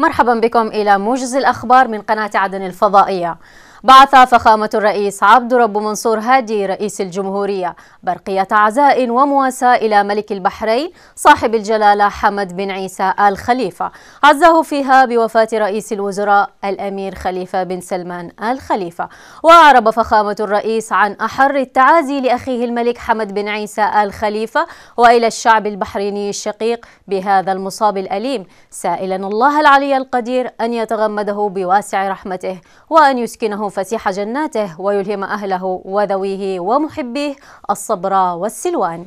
مرحبا بكم إلى موجز الأخبار من قناة عدن الفضائية بعث فخامة الرئيس عبد رب منصور هادي رئيس الجمهورية برقية عزاء ومواساة إلى ملك البحرين صاحب الجلالة حمد بن عيسى آل خليفة عزاه فيها بوفاة رئيس الوزراء الأمير خليفة بن سلمان آل خليفة وأعرب فخامة الرئيس عن أحر التعازي لأخيه الملك حمد بن عيسى آل خليفة وإلى الشعب البحريني الشقيق بهذا المصاب الأليم سائلا الله العلي القدير أن يتغمده بواسع رحمته وأن يسكنه مفاتيح جناته ويلهم أهله وذويه ومحبيه الصبر والسلوان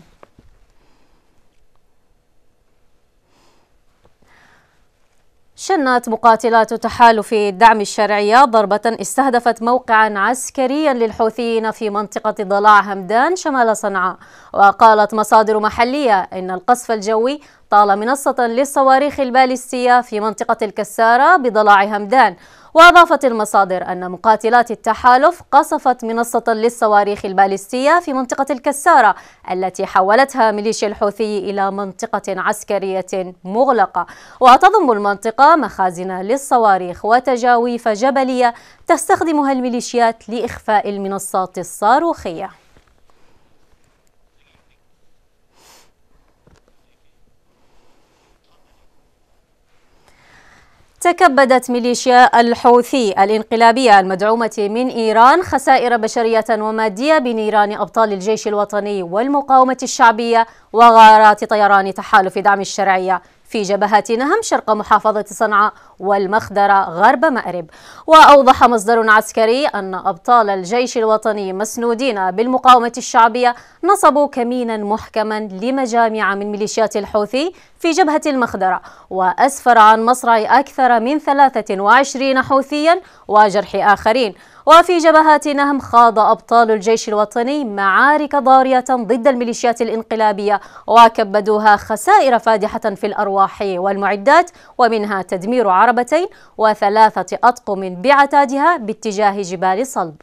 شنت مقاتلات تحالف الدعم الشرعية ضربة استهدفت موقعا عسكريا للحوثيين في منطقة ضلاع همدان شمال صنعاء وقالت مصادر محلية إن القصف الجوي طال منصة للصواريخ البالستية في منطقة الكسارة بضلاع همدان وأضافت المصادر أن مقاتلات التحالف قصفت منصة للصواريخ البالستية في منطقة الكسارة التي حولتها ميليشيا الحوثي إلى منطقة عسكرية مغلقة وتضم المنطقة مخازن للصواريخ وتجاويف جبلية تستخدمها الميليشيات لإخفاء المنصات الصاروخية تكبدت ميليشيا الحوثي الانقلابية المدعومة من إيران خسائر بشرية ومادية بنيران أبطال الجيش الوطني والمقاومة الشعبية وغارات طيران تحالف دعم الشرعية في جبهة نهم شرق محافظة صنعاء والمخدرة غرب مأرب وأوضح مصدر عسكري أن أبطال الجيش الوطني مسنودين بالمقاومة الشعبية نصبوا كمينا محكما لمجامع من ميليشيات الحوثي في جبهة المخدرة وأسفر عن مصرع أكثر من 23 حوثيا وجرح آخرين وفي جبهات نهم خاض أبطال الجيش الوطني معارك ضارية ضد الميليشيات الانقلابية وكبدوها خسائر فادحة في الأرواح الضواحي والمعدات ومنها تدمير عربتين وثلاثة أطقم بعتادها باتجاه جبال صلب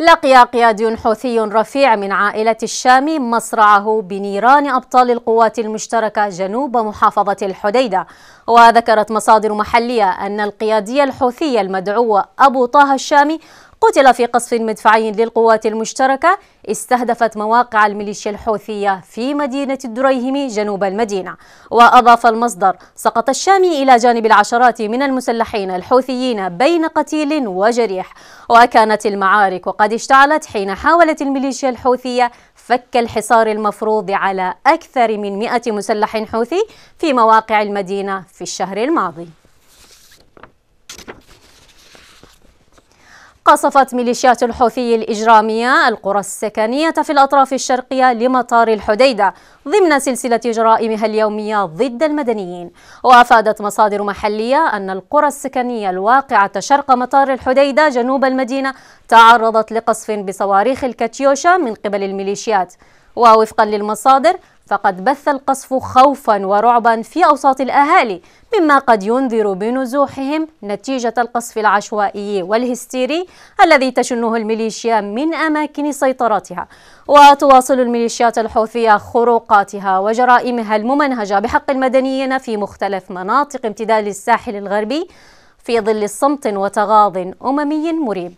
لقي قيادي حوثي رفيع من عائلة الشام مصرعه بنيران أبطال القوات المشتركة جنوب محافظة الحديدة وذكرت مصادر محلية أن القيادي الحوثي المدعو أبو طه الشامي قتل في قصف مدفعي للقوات المشتركة استهدفت مواقع الميليشيا الحوثية في مدينة الدريهم جنوب المدينة وأضاف المصدر سقط الشامي إلى جانب العشرات من المسلحين الحوثيين بين قتيل وجريح وكانت المعارك قد اشتعلت حين حاولت الميليشيا الحوثية فك الحصار المفروض على أكثر من 100 مسلح حوثي في مواقع المدينة في الشهر الماضي قصفت ميليشيات الحوثي الإجرامية القرى السكنية في الأطراف الشرقية لمطار الحديدة ضمن سلسلة جرائمها اليومية ضد المدنيين وأفادت مصادر محلية أن القرى السكنية الواقعة شرق مطار الحديدة جنوب المدينة تعرضت لقصف بصواريخ الكاتيوشا من قبل الميليشيات ووفقا للمصادر فقد بث القصف خوفا ورعبا في أوساط الأهالي مما قد ينذر بنزوحهم نتيجة القصف العشوائي والهستيري الذي تشنه الميليشيا من أماكن سيطرتها وتواصل الميليشيات الحوثية خروقاتها وجرائمها الممنهجة بحق المدنيين في مختلف مناطق امتداد الساحل الغربي في ظل صمت وتغاض أممي مريب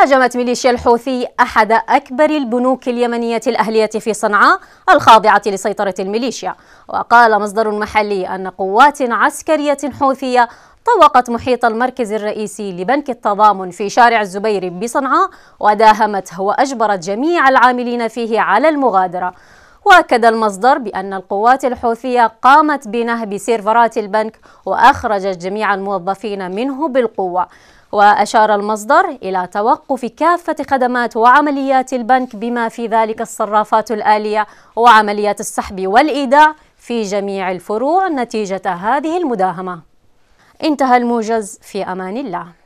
هاجمت ميليشيا الحوثي أحد أكبر البنوك اليمنية الأهلية في صنعاء الخاضعة لسيطرة الميليشيا وقال مصدر محلي أن قوات عسكرية حوثية طوقت محيط المركز الرئيسي لبنك التضامن في شارع الزبير بصنعاء وداهمته وأجبرت جميع العاملين فيه على المغادرة واكد المصدر بان القوات الحوثيه قامت بنهب سيرفرات البنك واخرجت جميع الموظفين منه بالقوه وأشار المصدر إلى توقف كافة خدمات وعمليات البنك بما في ذلك الصرافات الآلية وعمليات السحب والإيداع في جميع الفروع نتيجة هذه المداهمة انتهى الموجز في أمان الله